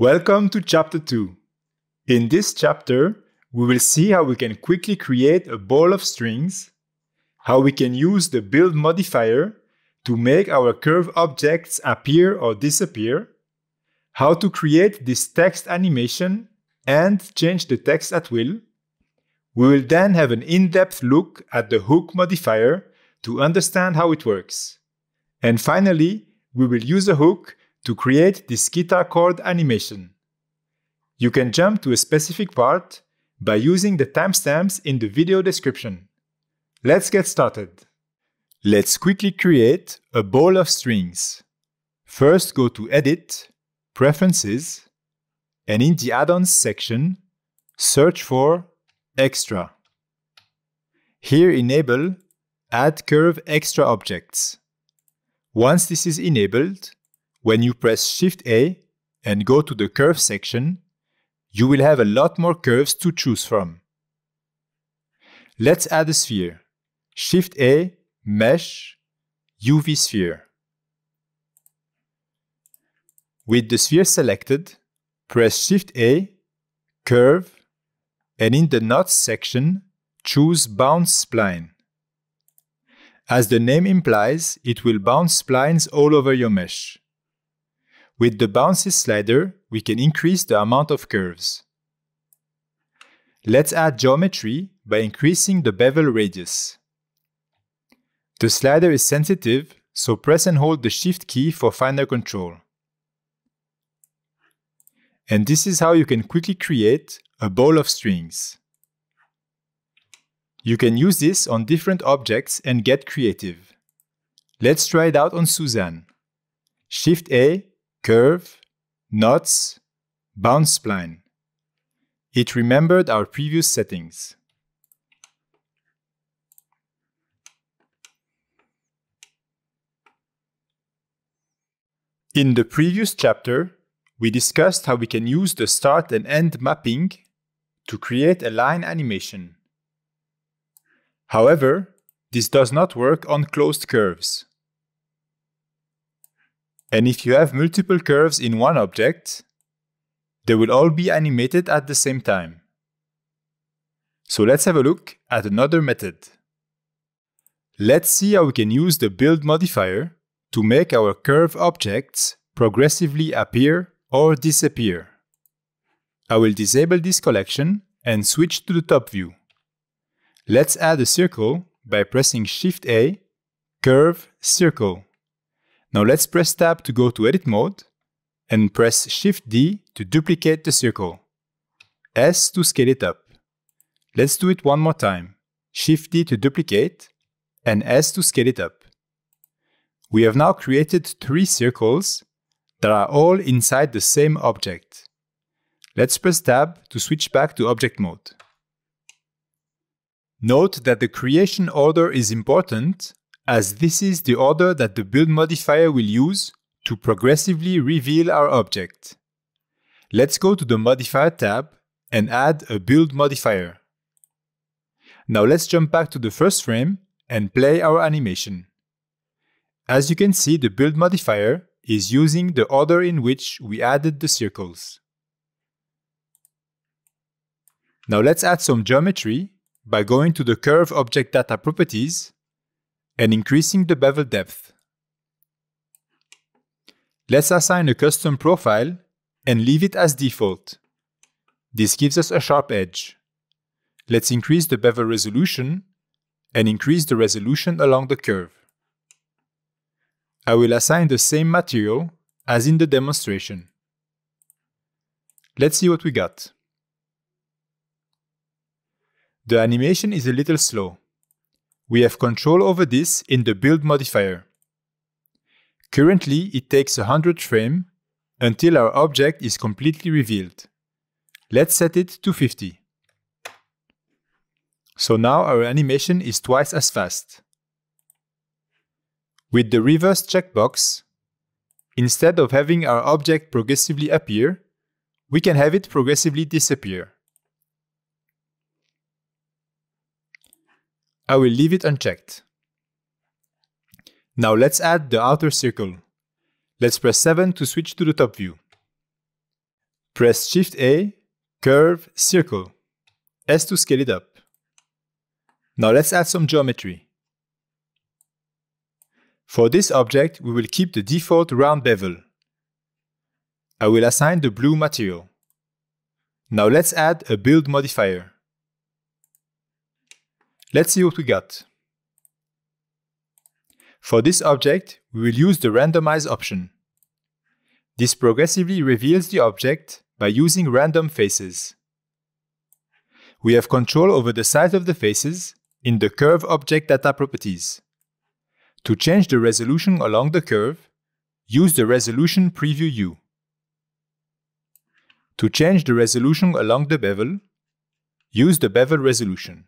Welcome to chapter 2. In this chapter, we will see how we can quickly create a ball of strings, how we can use the build modifier to make our curve objects appear or disappear, how to create this text animation and change the text at will. We will then have an in-depth look at the hook modifier to understand how it works. And finally, we will use a hook to create this guitar chord animation. You can jump to a specific part by using the timestamps in the video description. Let's get started. Let's quickly create a bowl of strings. First go to Edit, Preferences, and in the Add-ons section, search for Extra. Here enable Add Curve Extra Objects. Once this is enabled, when you press Shift A and go to the curve section, you will have a lot more curves to choose from. Let's add a sphere. Shift A, Mesh, UV Sphere. With the sphere selected, press Shift A, Curve, and in the knots section, choose Bounce Spline. As the name implies, it will bounce splines all over your mesh. With the bounces slider, we can increase the amount of curves. Let's add geometry by increasing the bevel radius. The slider is sensitive, so press and hold the Shift key for finer control. And this is how you can quickly create a ball of strings. You can use this on different objects and get creative. Let's try it out on Suzanne. Shift A curve, knots, bound spline. It remembered our previous settings. In the previous chapter, we discussed how we can use the start and end mapping to create a line animation. However, this does not work on closed curves. And if you have multiple curves in one object, they will all be animated at the same time. So let's have a look at another method. Let's see how we can use the build modifier to make our curve objects progressively appear or disappear. I will disable this collection and switch to the top view. Let's add a circle by pressing Shift A, Curve, Circle. Now let's press Tab to go to edit mode and press Shift D to duplicate the circle, S to scale it up. Let's do it one more time. Shift D to duplicate and S to scale it up. We have now created three circles that are all inside the same object. Let's press Tab to switch back to object mode. Note that the creation order is important as this is the order that the build modifier will use to progressively reveal our object. Let's go to the Modifier tab and add a build modifier. Now let's jump back to the first frame and play our animation. As you can see, the build modifier is using the order in which we added the circles. Now let's add some geometry by going to the Curve Object Data properties and increasing the bevel depth. Let's assign a custom profile and leave it as default. This gives us a sharp edge. Let's increase the bevel resolution and increase the resolution along the curve. I will assign the same material as in the demonstration. Let's see what we got. The animation is a little slow. We have control over this in the build modifier. Currently, it takes 100 frames until our object is completely revealed. Let's set it to 50. So now our animation is twice as fast. With the reverse checkbox, instead of having our object progressively appear, we can have it progressively disappear. I will leave it unchecked. Now let's add the outer circle. Let's press 7 to switch to the top view. Press Shift A, Curve, Circle, S to scale it up. Now let's add some geometry. For this object, we will keep the default round bevel. I will assign the blue material. Now let's add a build modifier. Let's see what we got. For this object, we will use the randomize option. This progressively reveals the object by using random faces. We have control over the size of the faces in the curve object data properties. To change the resolution along the curve, use the resolution preview U. To change the resolution along the bevel, use the bevel resolution.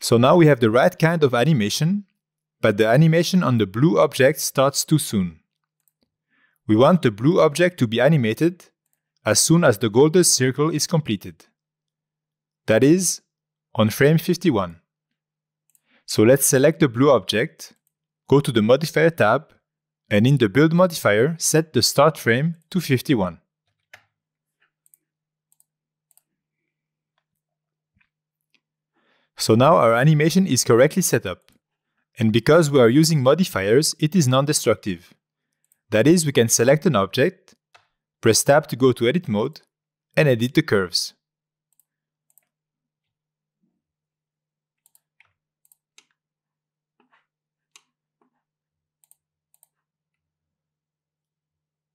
So now we have the right kind of animation, but the animation on the blue object starts too soon. We want the blue object to be animated as soon as the golden circle is completed. That is, on frame 51. So let's select the blue object, go to the modifier tab, and in the build modifier, set the start frame to 51. So now our animation is correctly set up. And because we are using modifiers, it is non-destructive. That is, we can select an object, press tab to go to edit mode, and edit the curves.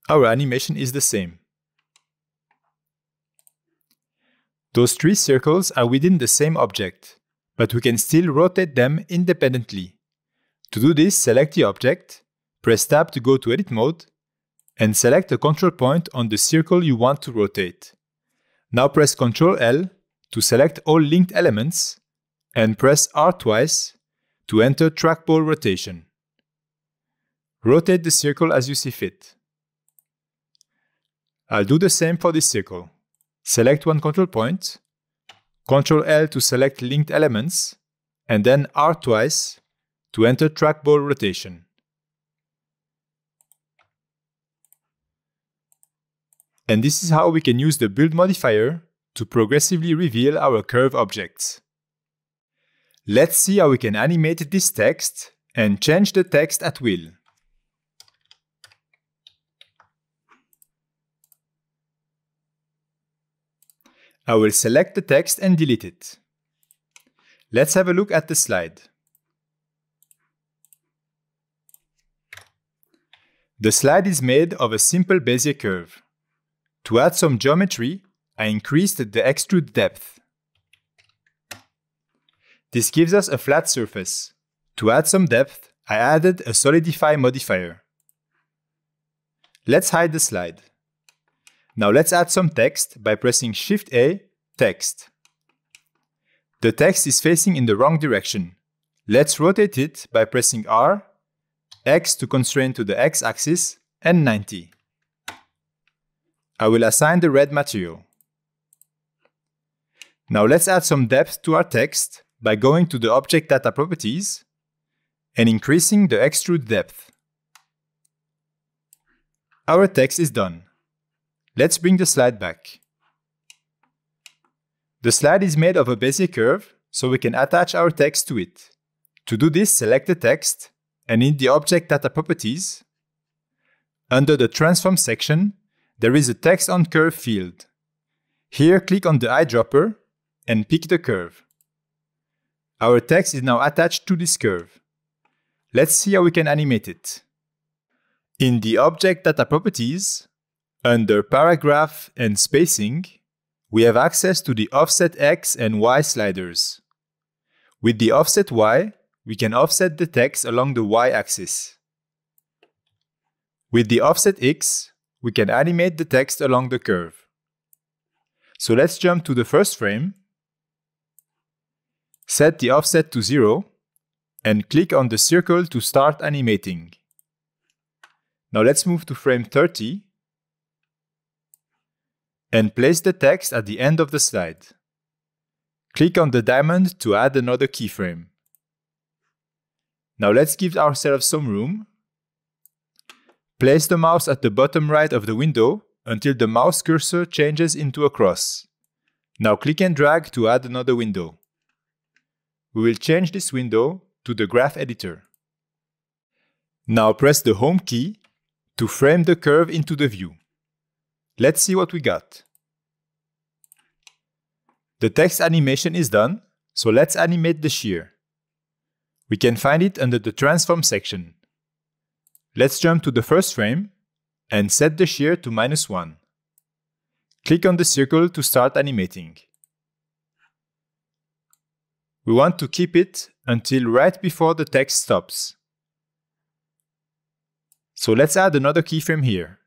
Our animation is the same. Those three circles are within the same object but we can still rotate them independently. To do this, select the object, press Tab to go to Edit mode, and select a control point on the circle you want to rotate. Now press Ctrl L to select all linked elements, and press R twice to enter trackball rotation. Rotate the circle as you see fit. I'll do the same for this circle. Select one control point, Ctrl L to select linked elements, and then R twice to enter trackball rotation. And this is how we can use the build modifier to progressively reveal our curve objects. Let's see how we can animate this text and change the text at will. I will select the text and delete it. Let's have a look at the slide. The slide is made of a simple Bezier curve. To add some geometry, I increased the extrude depth. This gives us a flat surface. To add some depth, I added a solidify modifier. Let's hide the slide. Now let's add some text by pressing Shift A, text. The text is facing in the wrong direction. Let's rotate it by pressing R, X to constrain to the X axis, and 90. I will assign the red material. Now let's add some depth to our text by going to the Object Data Properties and increasing the extrude depth. Our text is done. Let's bring the slide back. The slide is made of a Bezier curve, so we can attach our text to it. To do this, select the text, and in the Object Data Properties, under the Transform section, there is a Text on Curve field. Here, click on the eyedropper and pick the curve. Our text is now attached to this curve. Let's see how we can animate it. In the Object Data Properties, under paragraph and spacing, we have access to the offset X and Y sliders. With the offset Y, we can offset the text along the Y axis. With the offset X, we can animate the text along the curve. So let's jump to the first frame, set the offset to 0, and click on the circle to start animating. Now let's move to frame 30 and place the text at the end of the slide. Click on the diamond to add another keyframe. Now let's give ourselves some room. Place the mouse at the bottom right of the window until the mouse cursor changes into a cross. Now click and drag to add another window. We will change this window to the graph editor. Now press the Home key to frame the curve into the view. Let's see what we got. The text animation is done, so let's animate the shear. We can find it under the transform section. Let's jump to the first frame and set the shear to minus 1. Click on the circle to start animating. We want to keep it until right before the text stops. So let's add another keyframe here.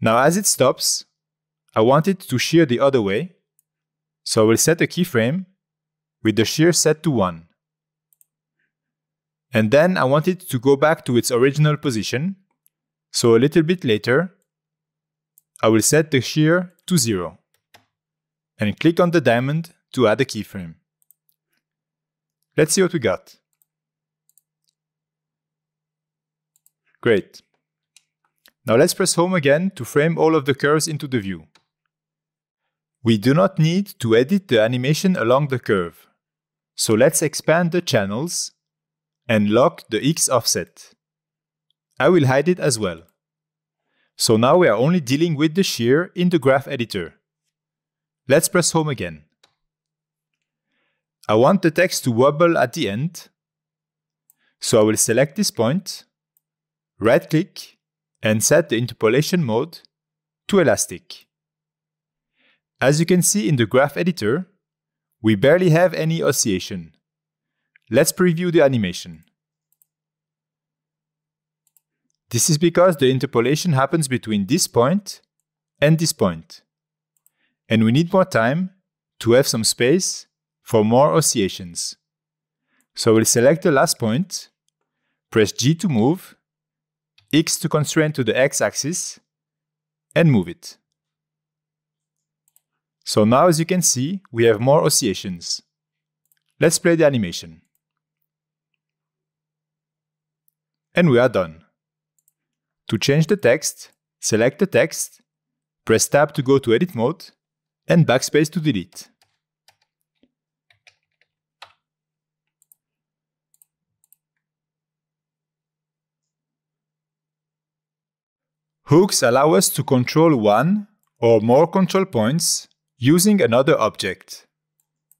Now as it stops, I want it to shear the other way, so I will set a keyframe with the shear set to 1. And then I want it to go back to its original position, so a little bit later, I will set the shear to 0 and click on the diamond to add a keyframe. Let's see what we got. Great. Now let's press home again to frame all of the curves into the view. We do not need to edit the animation along the curve. So let's expand the channels and lock the X offset. I will hide it as well. So now we are only dealing with the shear in the graph editor. Let's press home again. I want the text to wobble at the end. So I will select this point, right click and set the interpolation mode to elastic. As you can see in the graph editor, we barely have any oscillation. Let's preview the animation. This is because the interpolation happens between this point and this point. And we need more time to have some space for more oscillations. So we'll select the last point, press G to move, x to constraint to the x-axis and move it. So now as you can see, we have more oscillations. Let's play the animation. And we are done. To change the text, select the text, press tab to go to edit mode, and backspace to delete. Hooks allow us to control one or more control points using another object.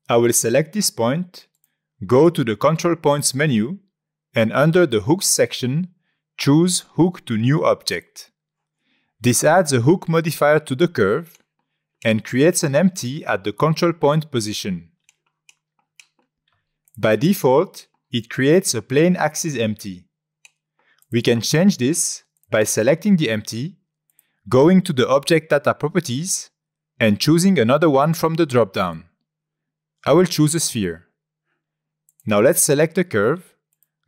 I will select this point, go to the Control Points menu, and under the Hooks section, choose Hook to New Object. This adds a hook modifier to the curve and creates an empty at the control point position. By default, it creates a plane axis empty. We can change this by selecting the empty, going to the Object Data Properties, and choosing another one from the dropdown. I will choose a sphere. Now let's select the curve,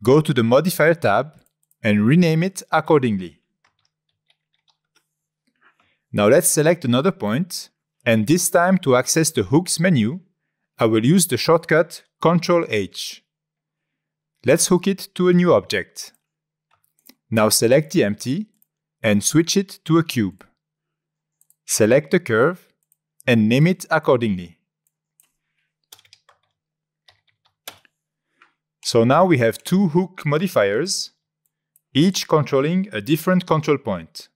go to the Modifier tab, and rename it accordingly. Now let's select another point, and this time to access the Hooks menu, I will use the shortcut Ctrl H. Let's hook it to a new object. Now select the empty and switch it to a cube. Select the curve and name it accordingly. So now we have two hook modifiers, each controlling a different control point.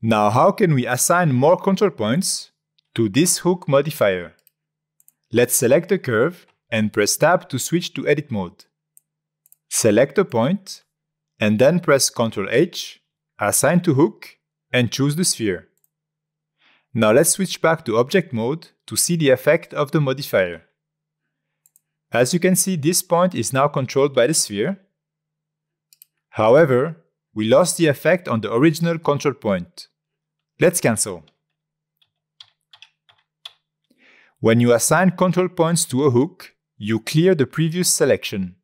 Now how can we assign more control points to this hook modifier? Let's select the curve and press tab to switch to edit mode. Select a point and then press Ctrl H, assign to hook and choose the sphere. Now let's switch back to object mode to see the effect of the modifier. As you can see, this point is now controlled by the sphere. However, we lost the effect on the original control point. Let's cancel. When you assign control points to a hook, you clear the previous selection.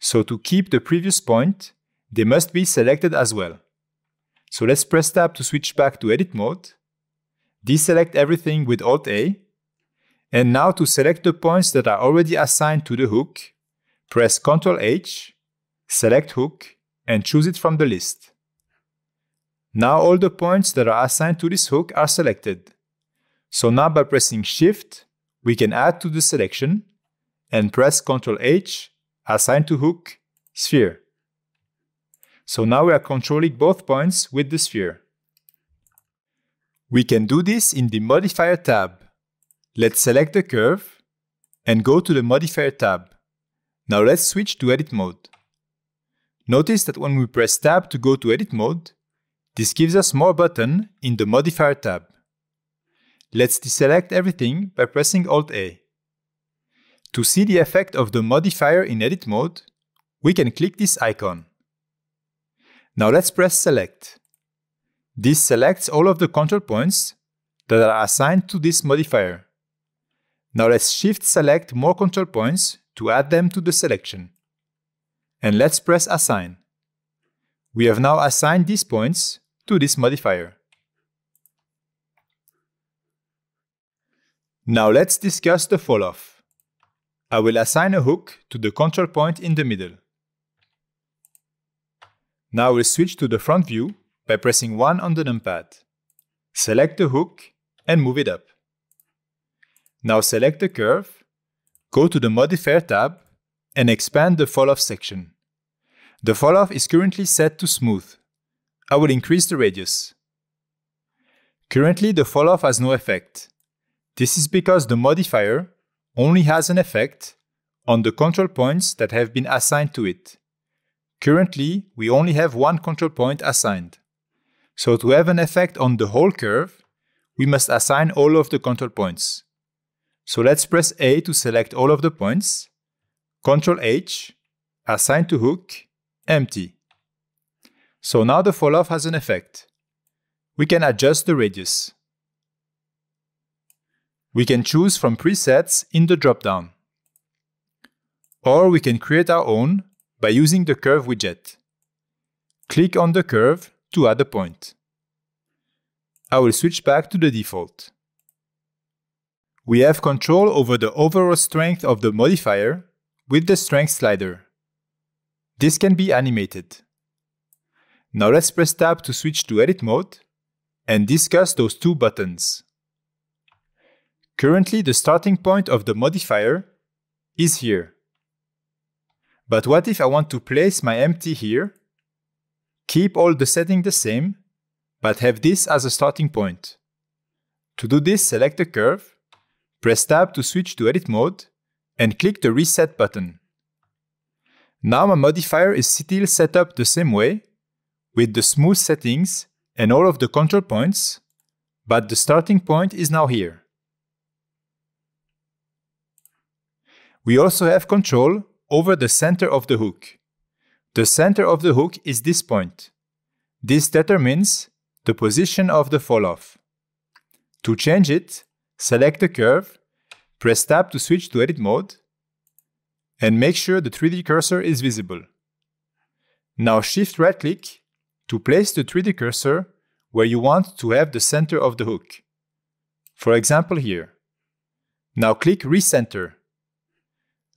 So to keep the previous point, they must be selected as well. So let's press tab to switch back to edit mode, deselect everything with Alt A, and now to select the points that are already assigned to the hook, press Ctrl H, select hook, and choose it from the list. Now all the points that are assigned to this hook are selected. So now by pressing Shift, we can add to the selection and press Ctrl H assign to hook sphere. So now we are controlling both points with the sphere. We can do this in the modifier tab. Let's select the curve and go to the modifier tab. Now let's switch to edit mode. Notice that when we press tab to go to edit mode, this gives us more button in the modifier tab. Let's deselect everything by pressing Alt A. To see the effect of the modifier in edit mode, we can click this icon. Now let's press select. This selects all of the control points that are assigned to this modifier. Now let's shift select more control points to add them to the selection. And let's press assign. We have now assigned these points to this modifier. Now let's discuss the falloff. I will assign a hook to the control point in the middle. Now we'll switch to the front view by pressing 1 on the numpad. Select the hook and move it up. Now select the curve, go to the Modifier tab and expand the fall-off section. The fall-off is currently set to smooth. I will increase the radius. Currently the fall-off has no effect. This is because the modifier only has an effect on the control points that have been assigned to it. Currently, we only have one control point assigned. So to have an effect on the whole curve, we must assign all of the control points. So let's press A to select all of the points, Control H, assign to hook, empty. So now the falloff has an effect. We can adjust the radius. We can choose from presets in the dropdown. Or we can create our own by using the curve widget. Click on the curve to add a point. I will switch back to the default. We have control over the overall strength of the modifier with the strength slider. This can be animated. Now let's press tab to switch to edit mode and discuss those two buttons. Currently, the starting point of the modifier is here. But what if I want to place my empty here, keep all the settings the same, but have this as a starting point? To do this, select the curve, press Tab to switch to edit mode, and click the Reset button. Now my modifier is still set up the same way, with the smooth settings and all of the control points, but the starting point is now here. We also have control over the center of the hook. The center of the hook is this point. This determines the position of the falloff. To change it, select the curve, press Tab to switch to edit mode, and make sure the 3D cursor is visible. Now shift right click to place the 3D cursor where you want to have the center of the hook. For example here. Now click Recenter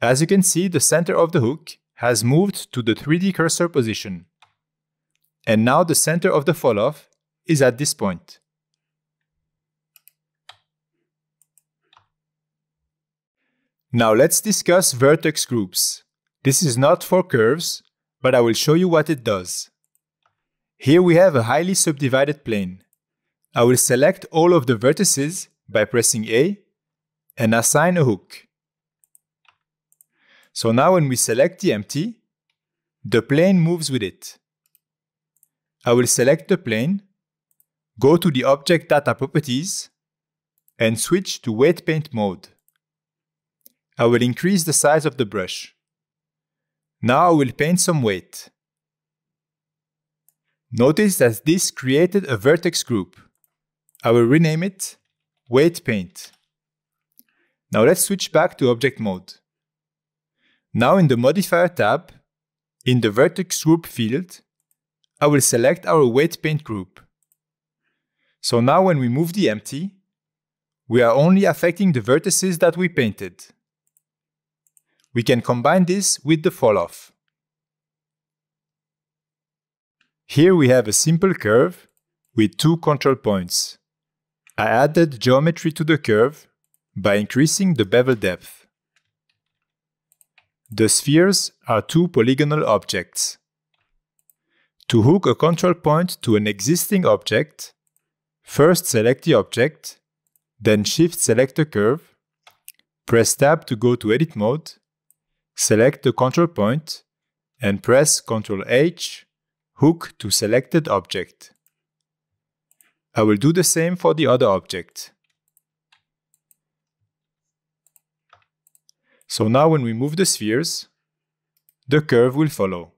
as you can see, the center of the hook has moved to the 3D cursor position. And now the center of the falloff is at this point. Now let's discuss vertex groups. This is not for curves, but I will show you what it does. Here we have a highly subdivided plane. I will select all of the vertices by pressing A and assign a hook. So now when we select the empty, the plane moves with it. I will select the plane, go to the Object Data Properties, and switch to Weight Paint mode. I will increase the size of the brush. Now I will paint some weight. Notice that this created a vertex group. I will rename it Weight Paint. Now let's switch back to Object Mode. Now in the Modifier tab, in the Vertex Group field, I will select our Weight Paint group. So now when we move the empty, we are only affecting the vertices that we painted. We can combine this with the falloff. Here we have a simple curve with two control points. I added geometry to the curve by increasing the bevel depth. The spheres are two polygonal objects. To hook a control point to an existing object, first select the object, then Shift select the curve, press Tab to go to Edit mode, select the control point, and press Ctrl H, hook to selected object. I will do the same for the other object. So now when we move the spheres, the curve will follow.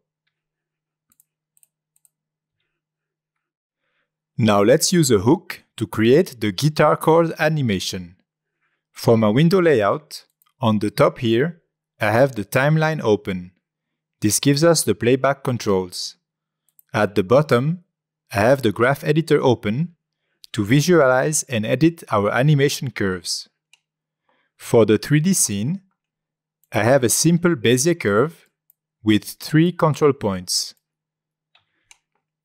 Now let's use a hook to create the guitar chord animation. For my window layout, on the top here, I have the timeline open. This gives us the playback controls. At the bottom, I have the graph editor open to visualize and edit our animation curves. For the 3D scene, I have a simple Bezier curve with three control points.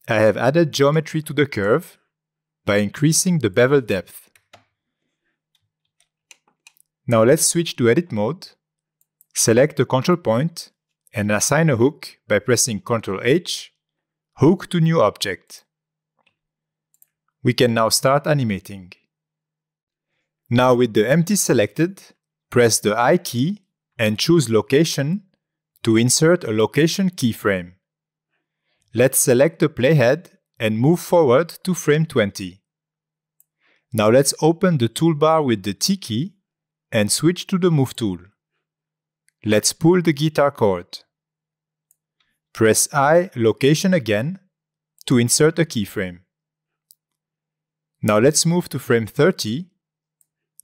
I have added geometry to the curve by increasing the bevel depth. Now let's switch to edit mode, select the control point and assign a hook by pressing Ctrl H, hook to new object. We can now start animating. Now with the empty selected, press the I key and choose Location to insert a location keyframe. Let's select the playhead and move forward to frame 20. Now let's open the toolbar with the T key and switch to the Move tool. Let's pull the guitar chord. Press I location again to insert a keyframe. Now let's move to frame 30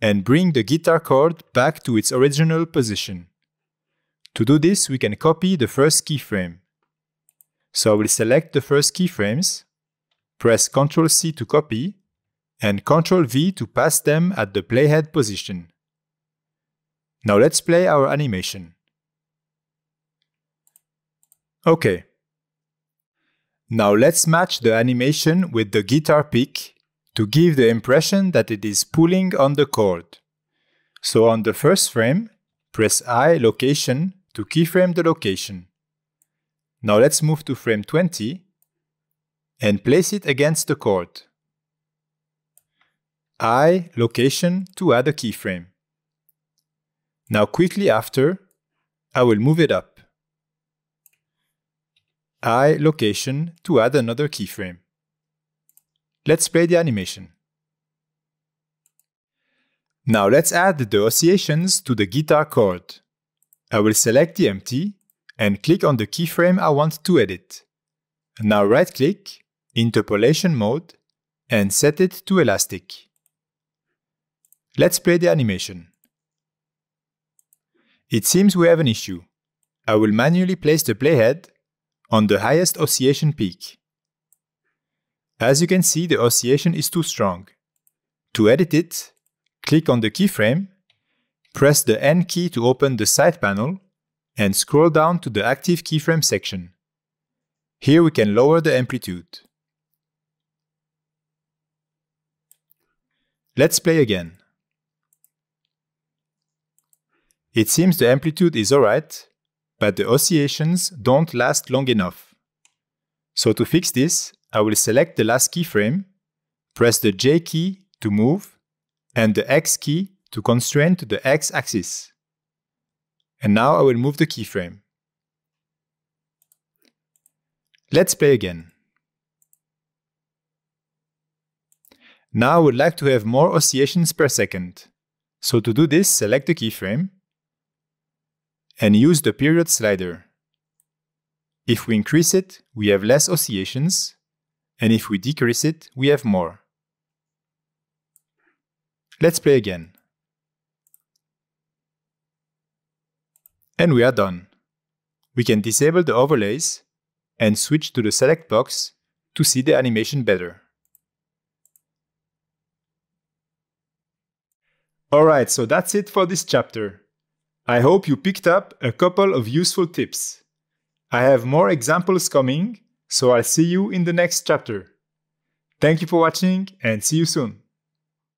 and bring the guitar chord back to its original position. To do this, we can copy the first keyframe. So I will select the first keyframes, press Ctrl C to copy, and Ctrl V to pass them at the playhead position. Now let's play our animation. OK. Now let's match the animation with the guitar pick to give the impression that it is pulling on the cord. So on the first frame, press I location to keyframe the location. Now let's move to frame 20 and place it against the cord. I location to add a keyframe. Now quickly after, I will move it up. I location to add another keyframe. Let's play the animation. Now let's add the oscillations to the guitar chord. I will select the empty and click on the keyframe I want to edit. Now right click, interpolation mode, and set it to elastic. Let's play the animation. It seems we have an issue. I will manually place the playhead on the highest oscillation peak. As you can see, the oscillation is too strong. To edit it, click on the keyframe, press the N key to open the side panel, and scroll down to the active keyframe section. Here we can lower the amplitude. Let's play again. It seems the amplitude is alright, but the oscillations don't last long enough. So to fix this, I will select the last keyframe, press the J key to move, and the X key to constrain to the X axis. And now I will move the keyframe. Let's play again. Now I would like to have more oscillations per second. So to do this, select the keyframe and use the period slider. If we increase it, we have less oscillations and if we decrease it, we have more. Let's play again. And we are done. We can disable the overlays and switch to the select box to see the animation better. Alright, so that's it for this chapter. I hope you picked up a couple of useful tips. I have more examples coming so I'll see you in the next chapter. Thank you for watching and see you soon.